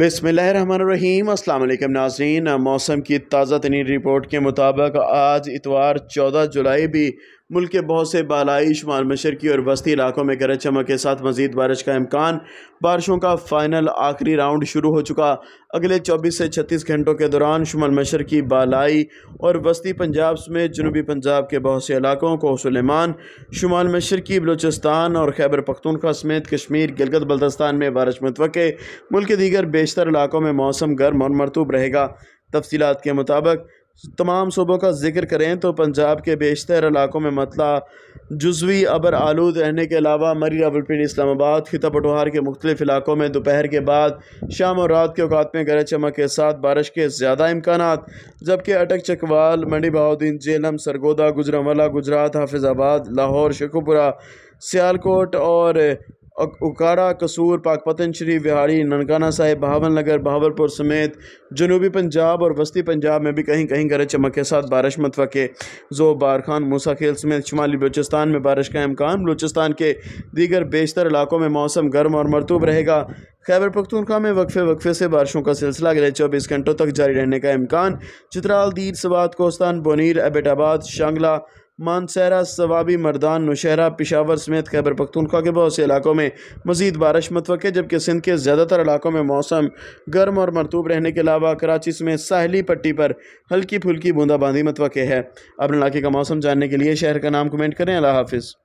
बसमीम अल्लाम नाजरीन मौसम की ताज़ा तरीन रिपोर्ट के मुताबिक आज इतवार चौदह जुलाई भी मुल्क के बहुत से बालाई शुमाल मशरकी और वस्ती इलाकों में गरज चमक के साथ मजीद बारिश का अम्कान बारिशों का फाइनल आखिरी राउंड शुरू हो चुका अगले चौबीस से छत्तीस घंटों के दौरान शुमाल मशरकी बालाई और वस्ती पंजाब समेत जनूबी पंजाब के बहुत से इलाकों को सलेमान शुमाल मशरकी बलूचिस्तान और खैबर पख्तूनखा समेत कश्मीर गिलगत बल्तस्तान में बारिश मुतव मुल्क के दीगर बेशतर इलाकों में मौसम गर्म और मरतूब रहेगा तफसीत के मुताबिक तमाम सूबों का जिक्र करें तो पंजाब के बेशतर इलाकों में मतला जजवी अबर आलूद रहने के अलावा मरी रावलपिंड इस्लामाबाद खिता पटवार के मुख्तलिफ इलाकों में दोपहर के बाद शाम और रात के अवकात में गरज चमक के साथ बारिश के ज़्यादा इम्कान जबकि अटक चकवाल मंडी बहाद्दीन जेलम सरगोदा गुजरावाला गुजरात हाफिज़ाबाद लाहौर शेखुपुरा सियालकोट और ओकारा कसूर पाकपतन श्री विहारी ननकाना साहिब बहावन नगर बहावरपुर समेत जनूबी पंजाब और वस्ती पंजाब में भी कहीं कहीं गरज चमक के साथ बारिश मतवक़ जोबार खान मूसा खेल समेत शुमाली बलोचिस्तान में बारिश का अम्कान बलोचिस्तान के दीगर बेशतर इलाकों में मौसम गर्म और मरतूब रहेगा खैबर पख्तूनखा में वक्फे वक्फे से बारिशों का सिलसिला अगले चौबीस घंटों तक जारी रहने का इम्कान चित्राल दीर सवात कोस्तान बोनीर एबेटाबाद शांगला मानसरा सवाबी मर्दान नौशहरा पिशावर समेत खैबर पख्तूनख्वा के बहुत से इलाकों में मजीद बारिश मतवक़ जबकि सिंध के ज़्यादातर इलाकों में मौसम गर्म और मरतूब रहने के अलावा कराची समेत साहली पट्टी पर हल्की फुल्की बूंदाबांदी मतवक़ है अपने इलाके का मौसम जानने के लिए शहर का नाम कमेंट करें अल्लाह हाफिज़